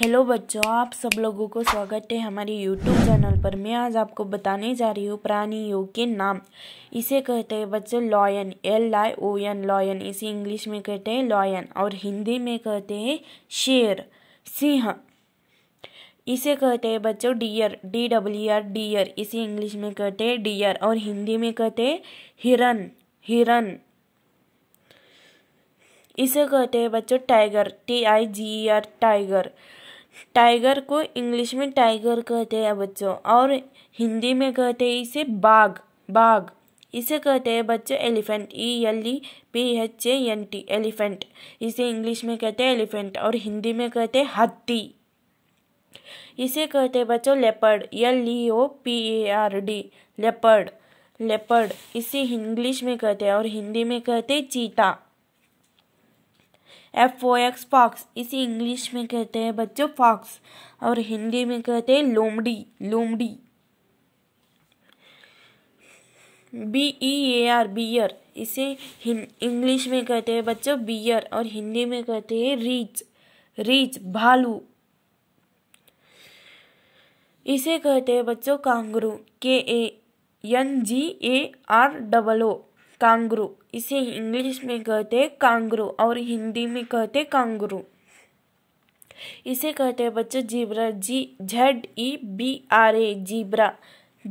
hello बच्चों आप सब लोगों को स्वागत है हमारे यूट्यूब चैनल पर मैं आज आपको बताने जा रही हूँ प्राणी योग के नाम इसे कहते हैं बच्चों lion L I O N lion इसे इंग्लिश में कहते हैं लॉयन और हिंदी में कहते हैं शेर सिंह इसे कहते हैं बच्चों deer D W R deer इसे इंग्लिश में कहते हैं डियर और हिंदी में कहते हैं हिरन हिरन इसे कहते हैं बच्चों tiger T I G R tiger tiger को इंग्लिश में टाइगर कहते हैं बच्चों और हिंदी में कहते हैं इसे बाघ बाघ इसे कहते हैं बच्चों elephant E L E P H A N T elephant इसे इंग्लिश में कहते हैं एलिफेंट और हिंदी में कहते हैं हाथी इसे कहते हैं बच्चों leopard L E O P A R D leopard leopard इसे इंग्लिश में कहते हैं और हिंदी में कहते हैं चीता एफ ओ एक्स फॉक्स इसे इंग्लिश में कहते हैं बच्चों फॉक्स और हिंदी में कहते हैं लोमड़ी लोमड़ी B E A R bear इसे इंग्लिश में कहते हैं बच्चों बीयर और हिंदी में कहते हैं रीच रीच भालू इसे कहते हैं बच्चों kangaroo K A N G A R double O kangaroo इसे इंग्लिश में कहते हैं कांगरू और हिंदी में कहते हैं कांगरू इसे कहते हैं बच्चों zebra Z Z E B R A zebra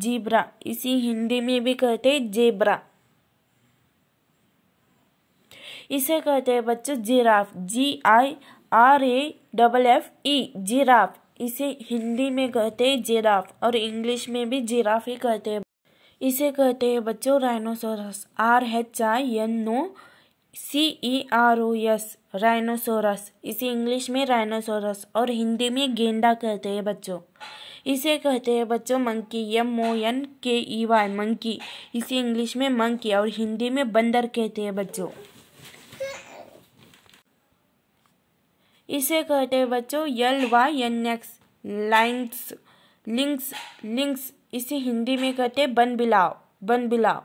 zebra इसे हिंदी में भी कहते हैं जेब्रा इसे कहते हैं बच्चों giraffe G I R A double F E giraffe इसे हिंदी में कहते हैं जिराफ और इंग्लिश में भी जिराफ ही कहते हैं इसे कहते हैं बच्चों rhinoceros R H I N O C E R O S rhinoceros इसे इंग्लिश में राइनोसोरस और हिंदी में गेंडा कहते हैं बच्चों इसे कहते हैं बच्चों monkey M O N K E Y monkey इसे इंग्लिश में मंकी और हिंदी में बंदर कहते हैं बच्चों इसे कहते हैं बच्चों L Y N X lynx lynx lynx इसे हिंदी में कहते हैं बन बिलाव बन बिलाव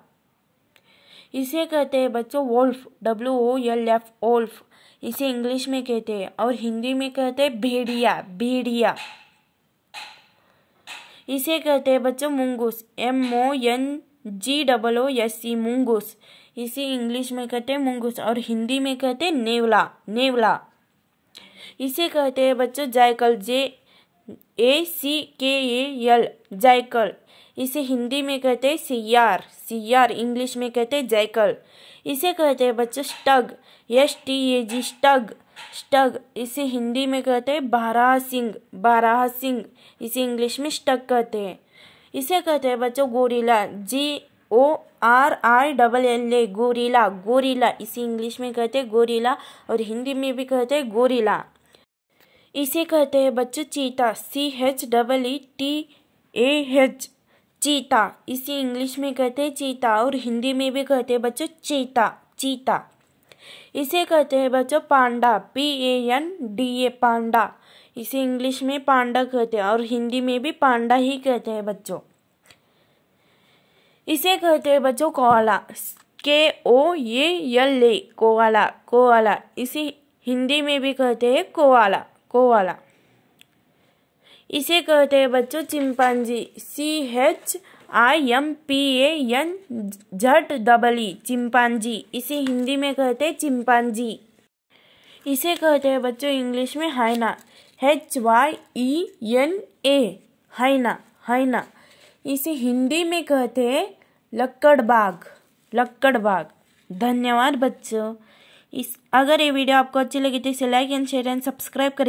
इसे कहते हैं बच्चों wolf W O L F wolf इसे इंग्लिश में कहते हैं और हिंदी में कहते हैं भेड़िया भेड़िया इसे कहते हैं बच्चों mongoose M O N G double O S C mongoose इसे इंग्लिश में कहते हैं मुंगूस और हिंदी में कहते हैं नेवला नेवला इसे कहते हैं बच्चों जायकल जे ए सी के ए एल जायकल इसे हिंदी में कहते हैं सियार सियार इंग्लिश में कहते हैं जैकल इसे कहते हैं बच्चों स्टग एस टी ए जी स्टग स्टग इसे हिंदी में कहते हैं बारह सिंह बारह सिंह इसे इंग्लिश में स्टग कहते हैं इसे कहते हैं बच्चों gorilla G O R I double L A gorilla gorilla इसे इंग्लिश में कहते हैं गोरीला और हिंदी में भी कहते हैं गोरीला इसे कहते हैं बच्चों cheetah C H double E T A H cheetah इसे इंग्लिश में कहते हैं चीता और हिंदी में भी कहते हैं बच्चों चीता चीता इसे कहते हैं बच्चों panda P A N D A panda इसे इंग्लिश में पांडा कहते हैं और हिंदी में भी पांडा ही कहते हैं बच्चों इसे कहते हैं बच्चों कोआला के ओ ये एल ए कोआला कोआला इसे हिंदी में भी कहते हैं कोआला कोवाला इसे कहते हैं बच्चों chimpanzee C H I M P A N Z double E chimpanzee इसे हिंदी में कहते हैं चिंपांजी इसे कहते हैं बच्चों इंग्लिश में hyena H Y E N A hyena hyena इसे हिंदी में कहते हैं लक्कड़ बाग लक्कड़ धन्यवाद बच्चों इस अगर ये वीडियो आपको अच्छी लगी तो इसे like and share and subscribe करिए